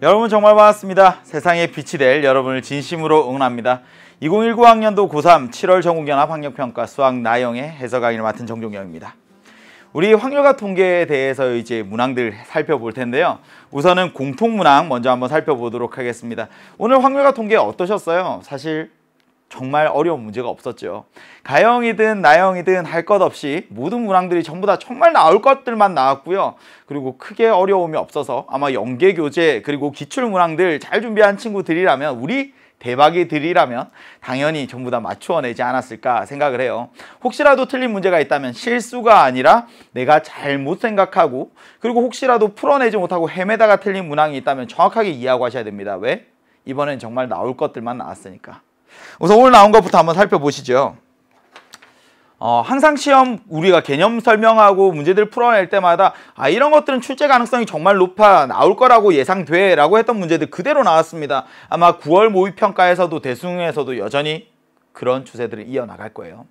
여러분 정말 반갑습니다. 세상에 빛이 될 여러분을 진심으로 응원합니다. 2019 학년도 고3 7월 전국연합 학력평가 수학 나영의 해설 강의를 맡은 정종영입니다. 우리 확률과 통계에 대해서 이제 문항들 살펴볼 텐데요. 우선은 공통문항 먼저 한번 살펴보도록 하겠습니다. 오늘 확률과 통계 어떠셨어요? 사실 정말 어려운 문제가 없었죠. 가영이든나영이든할 것 없이 모든 문항들이 전부 다 정말 나올 것들만 나왔고요. 그리고 크게 어려움이 없어서 아마 연계 교재 그리고 기출 문항들 잘 준비한 친구들이라면 우리 대박이들이라면 당연히 전부 다 맞추어내지 않았을까 생각을 해요. 혹시라도 틀린 문제가 있다면 실수가 아니라 내가 잘못 생각하고 그리고 혹시라도 풀어내지 못하고 헤매다가 틀린 문항이 있다면 정확하게 이해하고 하셔야 됩니다. 왜? 이번엔 정말 나올 것들만 나왔으니까. 우선 오늘 나온 것부터 한번 살펴보시죠. 어, 항상 시험 우리가 개념 설명하고 문제들 풀어낼 때마다 아 이런 것들은 출제 가능성이 정말 높아 나올 거라고 예상돼 라고 했던 문제들 그대로 나왔습니다. 아마 9월 모의평가에서도 대수능에서도 여전히 그런 추세들을 이어나갈 거예요.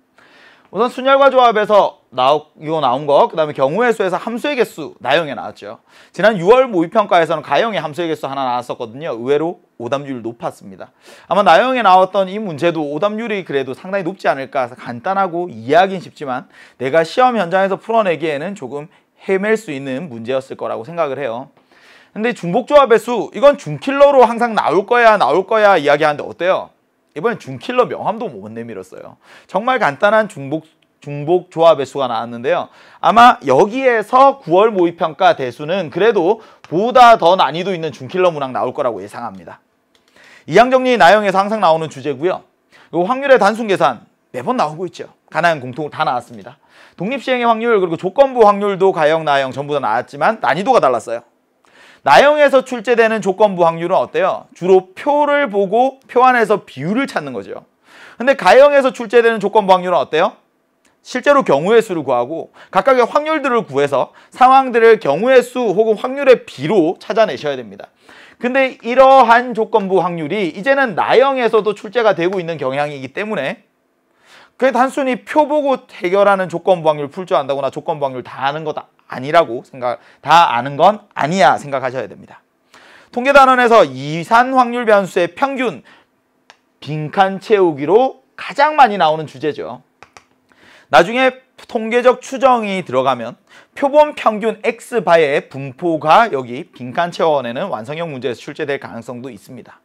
우선 순열과 조합에서 나오, 이거 나온 거, 그 다음에 경우의 수에서 함수의 개수 나영에 나왔죠. 지난 6월 모의평가에서는 가영의 함수의 개수 하나 나왔었거든요. 의외로 오답률이 높았습니다. 아마 나영에 나왔던 이 문제도 오답률이 그래도 상당히 높지 않을까 해서 간단하고 이해하긴 쉽지만 내가 시험 현장에서 풀어내기에는 조금 헤맬 수 있는 문제였을 거라고 생각을 해요. 근데 중복조합의 수, 이건 중킬러로 항상 나올 거야, 나올 거야 이야기하는데 어때요? 이번엔 중킬러 명함도 못 내밀었어요. 정말 간단한 중복 중복 조합 의수가 나왔는데요. 아마 여기에서 9월 모의평가 대수는 그래도 보다 더 난이도 있는 중킬러 문항 나올 거라고 예상합니다. 이항정리 나영에서 항상 나오는 주제고요. 요 그 확률의 단순 계산 매번 나오고 있죠. 가난안 공통 으로다 나왔습니다. 독립시행의 확률 그리고 조건부 확률도 가형 나영 전부 다 나왔지만 난이도가 달랐어요. 나형에서 출제되는 조건부 확률은 어때요? 주로 표를 보고 표 안에서 비율을 찾는 거죠. 근데 가형에서 출제되는 조건부 확률은 어때요? 실제로 경우의 수를 구하고 각각의 확률들을 구해서 상황들을 경우의 수 혹은 확률의 비로 찾아내셔야 됩니다. 근데 이러한 조건부 확률이 이제는 나형에서도 출제가 되고 있는 경향이기 때문에 그게 단순히 표 보고 해결하는 조건부 확률 풀 줄 안다거나 조건부 확률 다 아는 거다. 아니라고 생각 다 아는 건 아니야 생각하셔야 됩니다. 통계단원에서 이산 확률 변수의 평균 빈칸 채우기로 가장 많이 나오는 주제죠. 나중에 통계적 추정이 들어가면 표본 평균 X바의 분포가 여기 빈칸 채워내는 완성형 문제에서 출제될 가능성도 있습니다.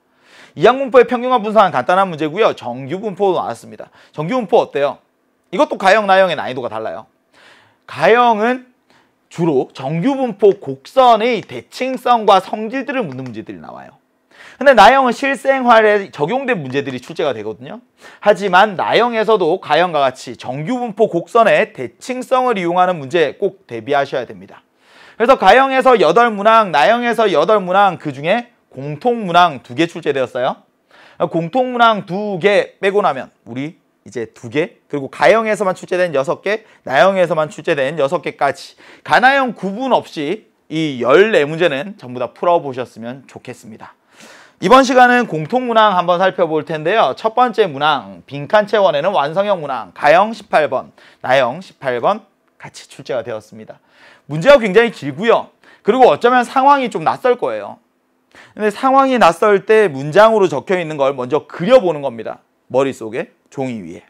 이항분포의 평균과 분산은 간단한 문제고요. 정규분포도 나왔습니다. 정규분포 어때요? 이것도 가형, 나형의 난이도가 달라요. 가형은 주로 정규분포 곡선의 대칭성과 성질들을 묻는 문제들이 나와요. 근데 나형은 실생활에 적용된 문제들이 출제가 되거든요. 하지만 나형에서도 가형과 같이 정규분포 곡선의 대칭성을 이용하는 문제 꼭 대비하셔야 됩니다. 그래서 가형에서 8문항, 나형에서 8문항 그 중에 공통문항 2개 출제되었어요. 공통문항 2개 빼고 나면 우리 이제 두 개 그리고 가형에서만 출제된 여섯 개 나형에서만 출제된 여섯 개까지 가나형 구분 없이 이 열네 문제는 전부 다 풀어보셨으면 좋겠습니다. 이번 시간은 공통문항 한번 살펴볼 텐데요. 첫 번째 문항, 빈칸 채원에는 완성형 문항, 가형 18번, 나형 18번 같이 출제가 되었습니다. 문제가 굉장히 길고요. 그리고 어쩌면 상황이 좀 낯설 거예요. 근데 상황이 낯설 때 문장으로 적혀 있는 걸 먼저 그려보는 겁니다. 머릿속에. 종이 위에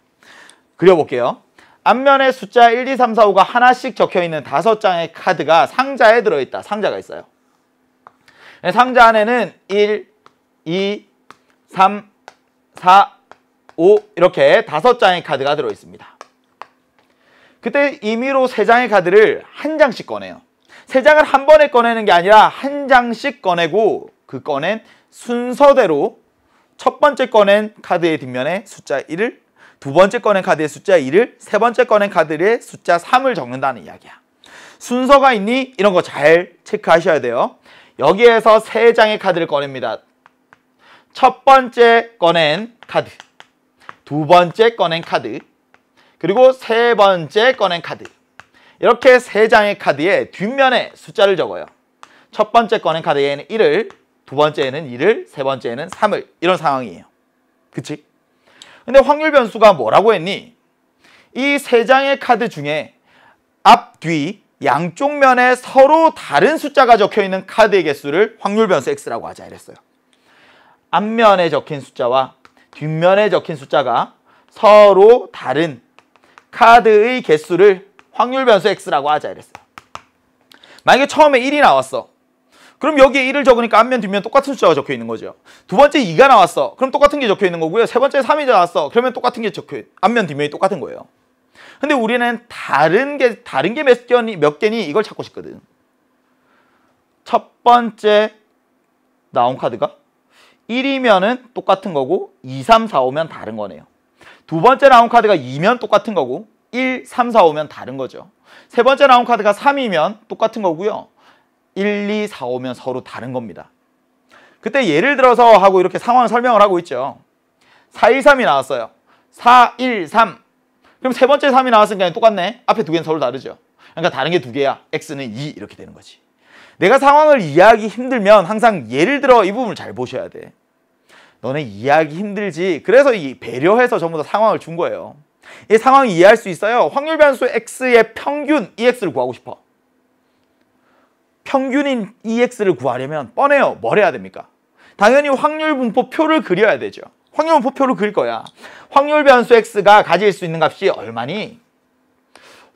그려볼게요. 앞면에 숫자 1, 2, 3, 4, 5가 하나씩 적혀있는 다섯 장의 카드가 상자에 들어있다. 상자가 있어요. 네, 상자 안에는 1, 2, 3, 4, 5 이렇게 다섯 장의 카드가 들어있습니다. 그때 임의로 세 장의 카드를 한 장씩 꺼내요. 세 장을 한 번에 꺼내는 게 아니라 한 장씩 꺼내고 그 꺼낸 순서대로 첫 번째 꺼낸 카드의 뒷면에 숫자 1을 두 번째 꺼낸 카드의 숫자 1을 세 번째 꺼낸 카드의 숫자 3을 적는다는 이야기야. 순서가 있니? 이런 거 잘 체크하셔야 돼요. 여기에서 세 장의 카드를 꺼냅니다. 첫 번째 꺼낸 카드, 두 번째 꺼낸 카드, 그리고 세 번째 꺼낸 카드. 이렇게 세 장의 카드의 뒷면에 숫자를 적어요. 첫 번째 꺼낸 카드에는 1을, 두 번째에는 2를, 세 번째에는 3을 이런 상황이에요. 그치? 근데 확률 변수가 뭐라고 했니? 이 세 장의 카드 중에 앞, 뒤, 양쪽 면에 서로 다른 숫자가 적혀있는 카드의 개수를 확률 변수 X라고 하자 이랬어요. 앞면에 적힌 숫자와 뒷면에 적힌 숫자가 서로 다른 카드의 개수를 확률 변수 X라고 하자 이랬어요. 만약에 처음에 1이 나왔어. 그럼 여기에 1을 적으니까 앞면 뒷면 똑같은 숫자가 적혀 있는 거죠. 두 번째 2가 나왔어. 그럼 똑같은 게 적혀 있는 거고요. 세 번째 3이 나왔어. 그러면 똑같은 게 적혀 앞면 뒷면이 똑같은 거예요. 근데 우리는 다른 게 다른 게 몇 개니 몇 개니 이걸 찾고 싶거든. 첫 번째 나온 카드가 1이면은 똑같은 거고 2, 3, 4, 5면 다른 거네요. 두 번째 나온 카드가 2면 똑같은 거고 1, 3, 4, 5면 다른 거죠. 세 번째 나온 카드가 3이면 똑같은 거고요. 1, 2, 4, 5면 서로 다른 겁니다. 그때 예를 들어서 하고 이렇게 상황을 설명을 하고 있죠. 4, 1, 3이 나왔어요. 4, 1, 3. 그럼 세 번째 3이 나왔으니까 똑같네. 앞에 두 개는 서로 다르죠. 그러니까 다른 게 두 개야. x는 2 이렇게 되는 거지. 내가 상황을 이해하기 힘들면 항상 예를 들어 이 부분을 잘 보셔야 돼. 너네 이해하기 힘들지. 그래서 이 배려해서 전부 다 상황을 준 거예요. 이 상황 이해할 수 있어요. 확률 변수 x의 평균 ex를 구하고 싶어. 평균인 EX를 구하려면 뻔해요. 뭘 해야 됩니까? 당연히 확률 분포표를 그려야 되죠. 확률 분포표를 그릴 거야. 확률 변수 X가 가질 수 있는 값이 얼마니?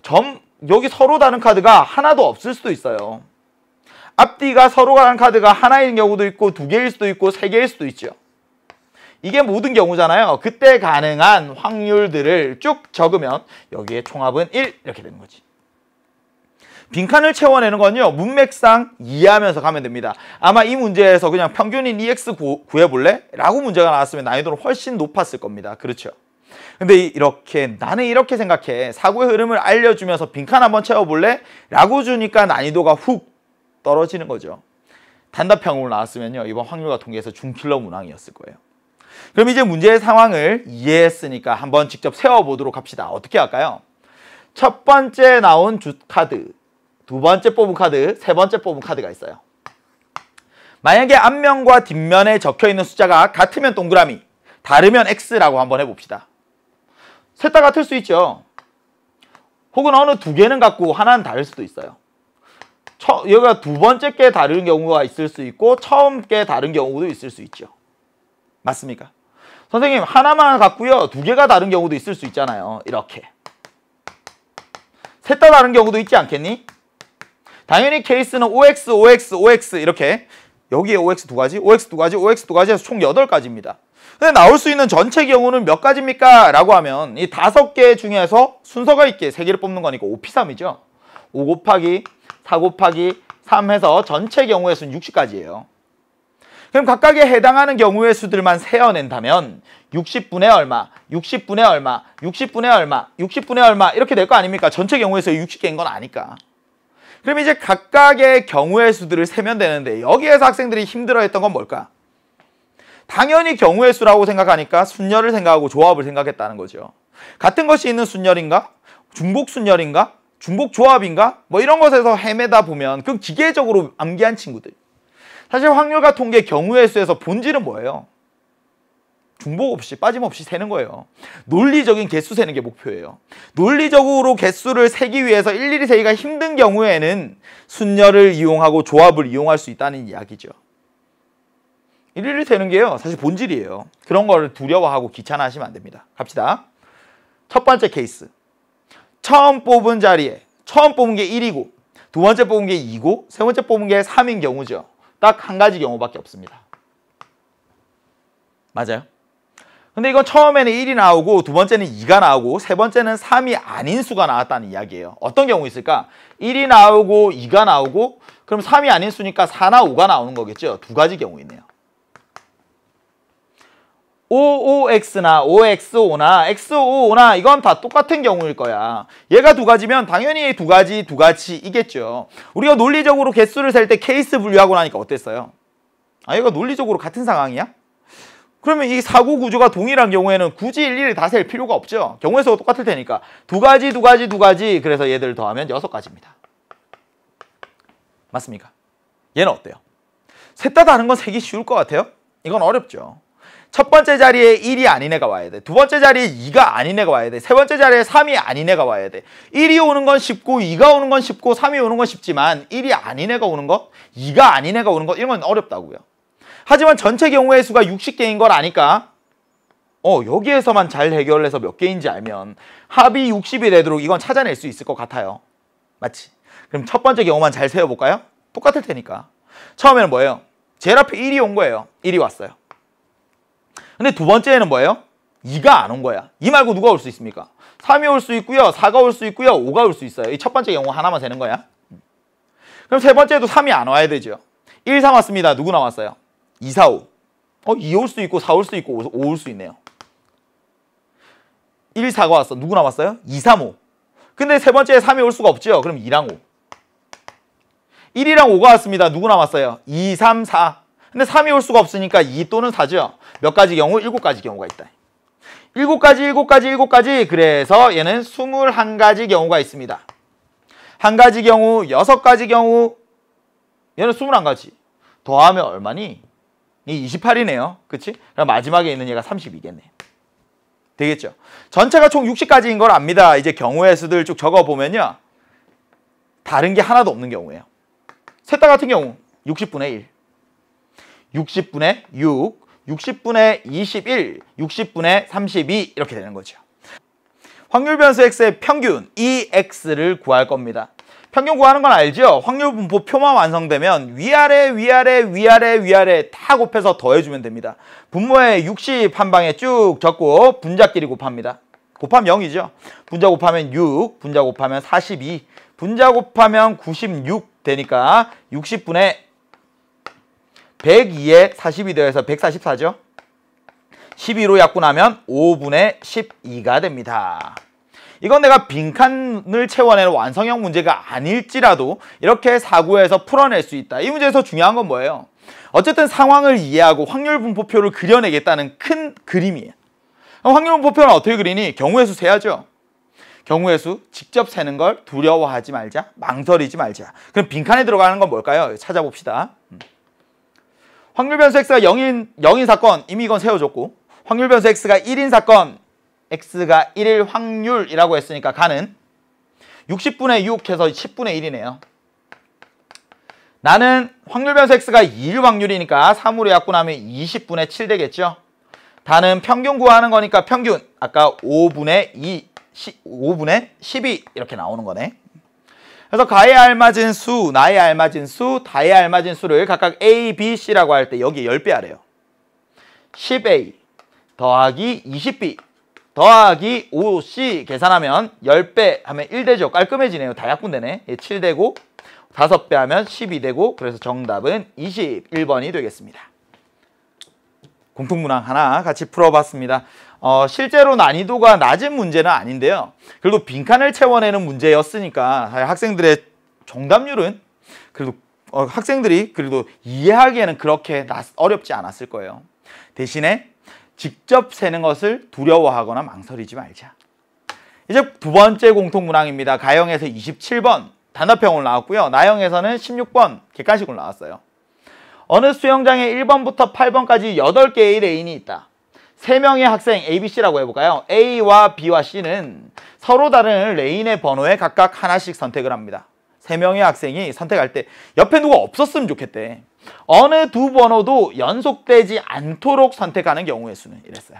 점 여기 서로 다른 카드가 하나도 없을 수도 있어요. 앞뒤가 서로 다른 카드가 하나인 경우도 있고 두 개일 수도 있고 세 개일 수도 있죠. 이게 모든 경우잖아요. 그때 가능한 확률들을 쭉 적으면 여기에 총합은 1 이렇게 되는 거지. 빈칸을 채워내는 건요. 문맥상 이해하면서 가면 됩니다. 아마 이 문제에서 그냥 평균인 EX 구, 구해볼래? 라고 문제가 나왔으면 난이도는 훨씬 높았을 겁니다. 그렇죠? 근데 이렇게 나는 이렇게 생각해 사고의 흐름을 알려주면서 빈칸 한번 채워볼래? 라고 주니까 난이도가 훅 떨어지는 거죠 단답형으로 나왔으면요 이번 확률과 통계에서 중킬러 문항이었을 거예요 그럼 이제 문제의 상황을 이해했으니까 한번 직접 세워보도록 합시다 어떻게 할까요? 첫 번째 나온 주 카드 두 번째 뽑은 카드, 세 번째 뽑은 카드가 있어요. 만약에 앞면과 뒷면에 적혀있는 숫자가 같으면 동그라미, 다르면 X라고 한번 해봅시다. 셋 다 같을 수 있죠. 혹은 어느 두 개는 같고 하나는 다를 수도 있어요. 처, 여기가 두 번째 게 다른 경우가 있을 수 있고 처음 게 다른 경우도 있을 수 있죠. 맞습니까? 선생님 하나만 같고요. 두 개가 다른 경우도 있을 수 있잖아요. 이렇게. 셋 다 다른 경우도 있지 않겠니? 당연히 케이스는 OX, OX, OX 이렇게 여기에 OX 두 가지, OX 두 가지, OX 두 가지 해서 총 8가지입니다. 근데 나올 수 있는 전체 경우는 몇 가지입니까? 라고 하면 이 다섯 개 중에서 순서가 있게 세 개를 뽑는 거니까 5P3이죠. 5 곱하기 4 곱하기 3 해서 전체 경우의 수는 60가지예요. 그럼 각각에 해당하는 경우의 수들만 세어낸다면 60분의 얼마, 60분의 얼마, 60분의 얼마, 60분의 얼마 이렇게 될 거 아닙니까? 전체 경우에서 60개인 건 아니까. 그럼 이제 각각의 경우의 수들을 세면 되는데 여기에서 학생들이 힘들어했던 건 뭘까? 당연히 경우의 수라고 생각하니까 순열을 생각하고 조합을 생각했다는 거죠. 같은 것이 있는 순열인가? 중복 순열인가? 중복 조합인가? 뭐 이런 것에서 헤매다 보면 그 기계적으로 암기한 친구들. 사실 확률과 통계 경우의 수에서 본질은 뭐예요? 중복 없이 빠짐없이 세는 거예요. 논리적인 개수 세는 게 목표예요. 논리적으로 개수를 세기 위해서 일일이 세기가 힘든 경우에는 순열을 이용하고 조합을 이용할 수 있다는 이야기죠. 일일이 세는 게요. 사실 본질이에요. 그런 거를 두려워하고 귀찮아하시면 안 됩니다. 갑시다. 첫 번째 케이스. 처음 뽑은 자리에 처음 뽑은 게 1이고 두 번째 뽑은 게 2고 세 번째 뽑은 게 3인 경우죠. 딱 한 가지 경우밖에 없습니다. 맞아요? 근데 이건 처음에는 1이 나오고 두 번째는 2가 나오고 세 번째는 3이 아닌 수가 나왔다는 이야기예요. 어떤 경우 있을까? 1이 나오고 2가 나오고 그럼 3이 아닌 수니까 4나 5가 나오는 거겠죠. 두 가지 경우 있네요. OOX나 o x 5나 x o 5나 이건 다 똑같은 경우일 거야. 얘가 두 가지면 당연히 두 가지 두 가지이겠죠. 우리가 논리적으로 개수를 셀 때 케이스 분류하고 나니까 어땠어요? 아 얘가 논리적으로 같은 상황이야? 그러면 이 사고 구조가 동일한 경우에는 굳이 일일이 다 셀 필요가 없죠. 경우에서가 똑같을 테니까. 두 가지, 두 가지, 두 가지. 그래서 얘들 더하면 여섯 가지입니다. 맞습니까? 얘는 어때요? 셋 다다는건 세기 쉬울 것 같아요? 이건 어렵죠. 첫 번째 자리에 1이 아닌 애가 와야 돼. 두 번째 자리에 2가 아닌 애가 와야 돼. 세 번째 자리에 3이 아닌 애가 와야 돼. 1이 오는 건 쉽고 2가 오는 건 쉽고 3이 오는 건 쉽지만 1이 아닌 애가 오는 거, 2가 아닌 애가 오는 거 이런 건 어렵다고요. 하지만 전체 경우의 수가 60개인 걸 아니까 어 여기에서만 잘 해결해서 몇 개인지 알면 합이 60이 되도록 이건 찾아낼 수 있을 것 같아요. 맞지? 그럼 첫 번째 경우만 잘세워볼까요 똑같을 테니까. 처음에는 뭐예요? 제일 앞에 1이 온 거예요. 1이 왔어요. 근데 두번째는 뭐예요? 2가 안 온 거야. 2 말고 누가 올 수 있습니까? 3이 올 수 있고요. 4가 올 수 있고요. 5가 올 수 있어요. 이 첫 번째 경우 하나만 되는 거야. 그럼 세 번째도 3이 안 와야 되죠. 1, 3 왔습니다. 누구 나왔어요? 2, 4, 5. 어, 2 올 수 있고 4 올 수 있고 5 올 수 있네요. 1, 4가 왔어. 누구 남았어요? 2, 3, 5. 근데 세 번째에 3이 올 수가 없죠. 그럼 2랑 5. 1이랑 5가 왔습니다. 누구 남았어요? 2, 3, 4. 근데 3이 올 수가 없으니까 2 또는 4죠. 몇 가지 경우? 7가지 경우가 있다. 7가지, 7가지, 7가지. 그래서 얘는 21가지 경우가 있습니다. 한 가지 경우, 6 가지 경우. 얘는 21가지. 더하면 얼마니? 이 28이네요. 그치? 그럼 마지막에 있는 얘가 32겠네. 되겠죠? 전체가 총 60가지인 걸 압니다. 이제 경우의 수들 쭉 적어보면요. 다른 게 하나도 없는 경우예요. 셋 다 같은 경우 60분의 1, 60분의 6, 60분의 21, 60분의 32 이렇게 되는 거죠. 확률 변수 x의 평균 EX를 구할 겁니다. 평균 구하는 건 알죠? 확률 분포 표만 완성되면 위아래 위아래 위아래 위아래 다 곱해서 더해주면 됩니다. 분모에 60 한 방에 쭉 적고 분자끼리 곱합니다. 곱하면 0이죠. 분자 곱하면 6, 분자 곱하면 42, 분자 곱하면 96 되니까 60분의 102에 40이 더해서 144죠. 12로 약분하면 5분의 12가 됩니다. 이건 내가 빈칸을 채워내는 완성형 문제가 아닐지라도 이렇게 사고에서 풀어낼 수 있다. 이 문제에서 중요한 건 뭐예요? 어쨌든 상황을 이해하고 확률 분포표를 그려내겠다는 큰 그림이에요. 확률 분포표는 어떻게 그리니? 경우의 수 세야죠. 경우의 수 직접 세는 걸 두려워하지 말자. 망설이지 말자. 그럼 빈칸에 들어가는 건 뭘까요? 찾아봅시다. 음. 확률 변수 x가 0인, 0인 사건 이미 이건 세워줬고 확률 변수 x가 1인 사건 x가 1일 확률이라고 했으니까 가는 60분의 6 해서 10분의 1이네요. 나는 확률 변수 x가 2일 확률이니까 3으로 약분하면 20분의 7 되겠죠. 다는 평균 구하는 거니까 평균 아까 5분의 2, 5분의 12 이렇게 나오는 거네. 그래서 가에 알맞은 수, 나에 알맞은 수, 다에 알맞은 수를 각각 A, B, C라고 할 때 여기 10배 아래요 10A 더하기 20B 더하기 5C 계산하면 10배 하면 1대죠. 깔끔해지네요. 다 약분되네. 예, 7대고 5배 하면 12대고 그래서 정답은 21번이 되겠습니다. 공통문항 하나 같이 풀어봤습니다. 어, 실제로 난이도가 낮은 문제는 아닌데요. 그래도 빈칸을 채워내는 문제였으니까 학생들의 정답률은 그래도 어, 학생들이 그래도 이해하기에는 그렇게 어렵지 않았을 거예요. 대신에 직접 세는 것을 두려워하거나 망설이지 말자. 이제 두 번째 공통문항입니다. 가형에서 27번 단답형으로 나왔고요. 나형에서는 16번 객관식으로 나왔어요. 어느 수영장에 1번부터 8번까지 8개의 레인이 있다. 3명의 학생 ABC라고 해볼까요? A와 B와 C는 서로 다른 레인의 번호에 각각 하나씩 선택을 합니다. 3명의 학생이 선택할 때 옆에 누가 없었으면 좋겠대. 어느 두 번호도 연속되지 않도록 선택하는 경우의 수는 이랬어요.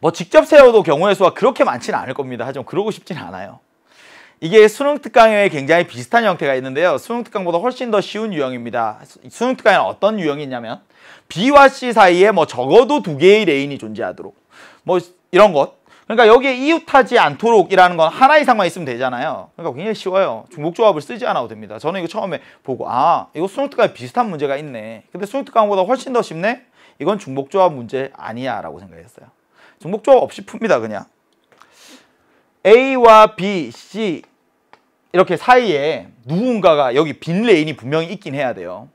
뭐 직접 세워도 경우의 수가 그렇게 많지는 않을 겁니다. 하지만 그러고 싶진 않아요. 이게 수능 특강에 굉장히 비슷한 형태가 있는데요. 수능 특강보다 훨씬 더 쉬운 유형입니다. 수능 특강에는 어떤 유형이냐면 있 B와 C 사이에 뭐 적어도 두 개의 레인이 존재하도록 뭐 이런 것 그러니까 여기에 이웃하지 않도록이라는 건 하나 이상만 있으면 되잖아요. 그러니까 굉장히 쉬워요. 중복조합을 쓰지 않아도 됩니다. 저는 이거 처음에 보고 아 이거 수능특강에 비슷한 문제가 있네. 근데 수능특강보다 훨씬 더 쉽네? 이건 중복조합 문제 아니야 라고 생각했어요. 중복조합 없이 풉니다 그냥. A와 B, C 이렇게 사이에 누군가가 여기 빈 레인이 분명히 있긴 해야 돼요.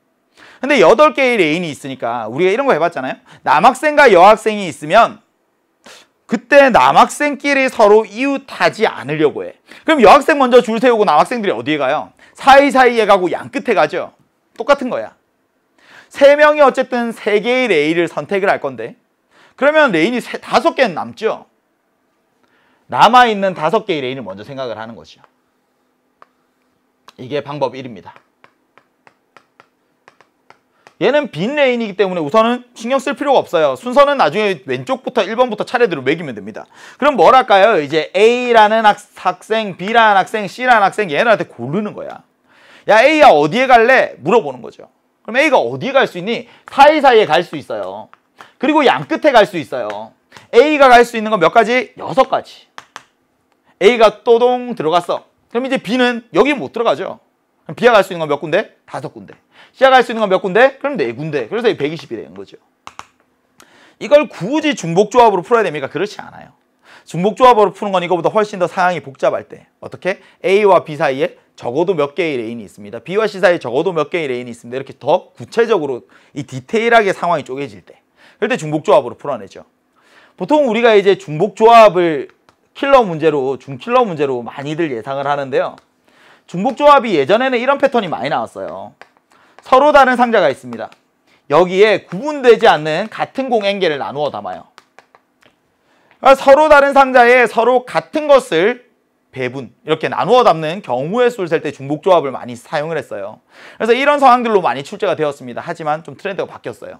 근데 여덟 개의 레인이 있으니까 우리가 이런 거 해봤잖아요. 남학생과 여학생이 있으면 그때 남학생끼리 서로 이웃하지 않으려고 해. 그럼 여학생 먼저 줄 세우고 남학생들이 어디에 가요? 사이사이에 가고 양 끝에 가죠. 똑같은 거야. 세 명이 어쨌든 세 개의 레일을 선택을 할 건데 그러면 레인이 세, 다섯 개는 남죠. 남아있는 다섯 개의 레인을 먼저 생각을 하는 거죠 이게 방법 1입니다. 얘는 빈 레인이기 때문에 우선은 신경 쓸 필요가 없어요. 순서는 나중에 왼쪽부터 1번부터 차례대로 매기면 됩니다. 그럼 뭘 할까요? 이제 A라는 학생, B라는 학생, C라는 학생 얘네한테 고르는 거야. 야 A야 어디에 갈래? 물어보는 거죠. 그럼 A가 어디에 갈 수 있니? 사이사이에 갈 수 있어요. 그리고 양 끝에 갈 수 있어요. A가 갈 수 있는 건 몇 가지? 여섯 가지. A가 또동 들어갔어. 그럼 이제 B는 여기 못 들어가죠. B가 갈수 있는 건 몇 군데? 다섯 군데. C가 갈수 있는 건 몇 군데? 그럼 네 군데. 그래서 120이 되는 거죠. 이걸 굳이 중복조합으로 풀어야 됩니까? 그렇지 않아요. 중복조합으로 푸는 건 이거보다 훨씬 더 상황이 복잡할 때 어떻게? A와 B 사이에 적어도 몇 개의 레인이 있습니다. B와 C 사이에 적어도 몇 개의 레인이 있습니다. 이렇게 더 구체적으로 이 디테일하게 상황이 쪼개질 때 그럴 때 중복조합으로 풀어내죠. 보통 우리가 이제 중복조합을 킬러 문제로 중킬러 문제로 많이들 예상을 하는데요. 중복 조합이 예전에는 이런 패턴이 많이 나왔어요. 서로 다른 상자가 있습니다. 여기에 구분되지 않는 같은 공행계를 나누어 담아요. 그러니까 서로 다른 상자에 서로 같은 것을 배분 이렇게 나누어 담는 경우의 수를 셀 때 중복 조합을 많이 사용을 했어요. 그래서 이런 상황들로 많이 출제가 되었습니다. 하지만 좀 트렌드가 바뀌었어요.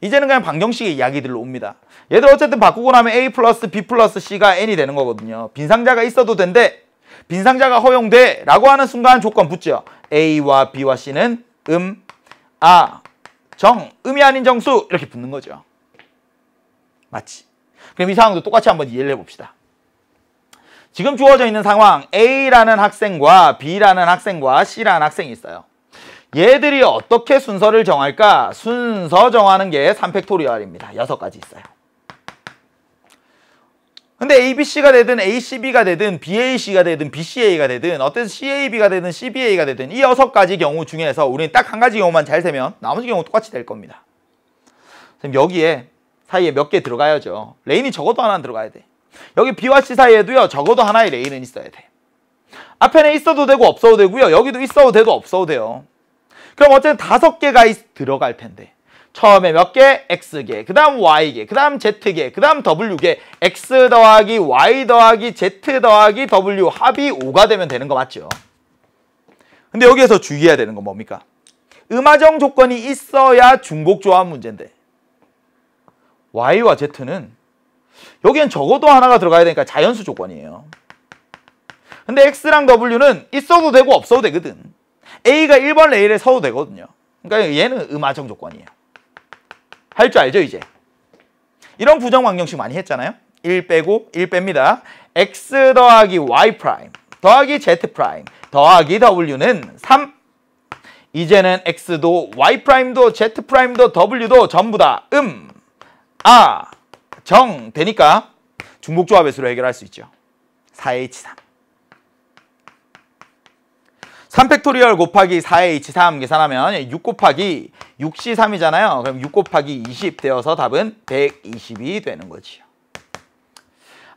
이제는 그냥 방정식의 이야기들로 옵니다. 얘들 어쨌든 바꾸고 나면 A 플러스 B 플러스 C가 N이 되는 거거든요. 빈 상자가 있어도 된대. 빈상자가 허용돼 라고 하는 순간 조건 붙죠. A와 B와 C는 음, 아, 정, 음이 아닌 정수 이렇게 붙는 거죠. 맞지? 그럼 이 상황도 똑같이 한번 이해를 해봅시다. 지금 주어져 있는 상황 A라는 학생과 B라는 학생과 C라는 학생이 있어요. 얘들이 어떻게 순서를 정할까? 순서 정하는 게 3팩토리얼입니다. 6가지 있어요. 근데 ABC가 되든 ACB가 되든 BAC가 되든 BCA가 되든 어떤 CAB가 되든 CBA가 되든 이 여섯 가지 경우 중에서 우리는 딱 한 가지 경우만 잘세면 나머지 경우 똑같이 될 겁니다. 선생 여기에 사이에 몇 개 들어가야죠. 레인이 적어도 하나 들어가야 돼. 여기 B와 C 사이에도요. 적어도 하나의 레인은 있어야 돼. 앞에는 있어도 되고 없어도 되고요. 여기도 있어도 되고 없어도 돼요. 그럼 어쨌든 다섯 개가 들어갈 텐데 처음에 몇 개? X개, 그 다음 Y개, 그 다음 Z개, 그 다음 W개, X 더하기 Y 더하기 Z 더하기 W 합이 5가 되면 되는 거 맞죠? 근데 여기에서 주의해야 되는 건 뭡니까? 음화정 조건이 있어야 중복조합 문제인데 Y와 Z는 여기엔 적어도 하나가 들어가야 되니까 자연수 조건이에요. 근데 X랑 W는 있어도 되고 없어도 되거든. A가 1번 레일에 서도 되거든요. 그러니까 얘는 음화정 조건이에요. 할줄 알죠, 이제? 이런 부정방정식 많이 했잖아요. 1 빼고 1 뺍니다. x 더하기 y 프라임 더하기 z 프라임 더하기 w는 3. 이제는 x도 y 프라임도 z 프라임도 w도 전부 다 음, 아, 정 되니까 중복조합의 수로 해결할 수 있죠. 4h3. 3팩토리얼 곱하기 4의 h3 계산하면 6 곱하기 6c 3이잖아요. 그럼 6 곱하기 20 되어서 답은 120이 되는 거지요.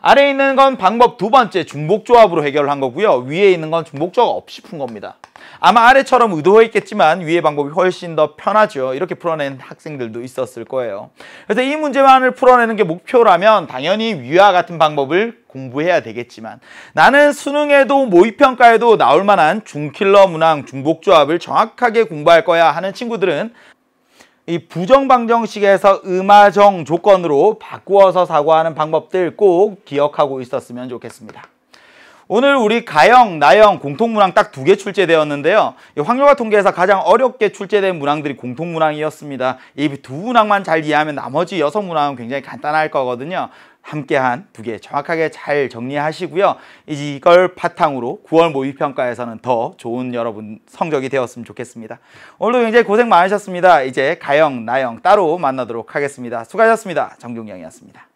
아래에 있는 건 방법 두 번째 중복조합으로 해결한 거고요. 위에 있는 건 중복조합 없이 푼 겁니다. 아마 아래처럼 의도했겠지만 위의 방법이 훨씬 더 편하죠. 이렇게 풀어낸 학생들도 있었을 거예요. 그래서 이 문제만을 풀어내는 게 목표라면 당연히 위와 같은 방법을 공부해야 되겠지만 나는 수능에도 모의평가에도 나올 만한 중킬러 문항, 중복조합을 정확하게 공부할 거야 하는 친구들은 이 부정방정식에서 음화정 조건으로 바꾸어서 사고하는 방법들 꼭 기억하고 있었으면 좋겠습니다. 오늘 우리 가형, 나형 공통문항 딱 두 개 출제되었는데요. 황료가 통계에서 가장 어렵게 출제된 문항들이 공통문항이었습니다. 이 두 문항만 잘 이해하면 나머지 여섯 문항은 굉장히 간단할 거거든요. 함께한 두 개 정확하게 잘 정리하시고요. 이걸 바탕으로 9월 모의평가에서는 더 좋은 여러분 성적이 되었으면 좋겠습니다. 오늘도 굉장히 고생 많으셨습니다. 이제 가영, 나영 따로 만나도록 하겠습니다. 수고하셨습니다. 정종영이었습니다.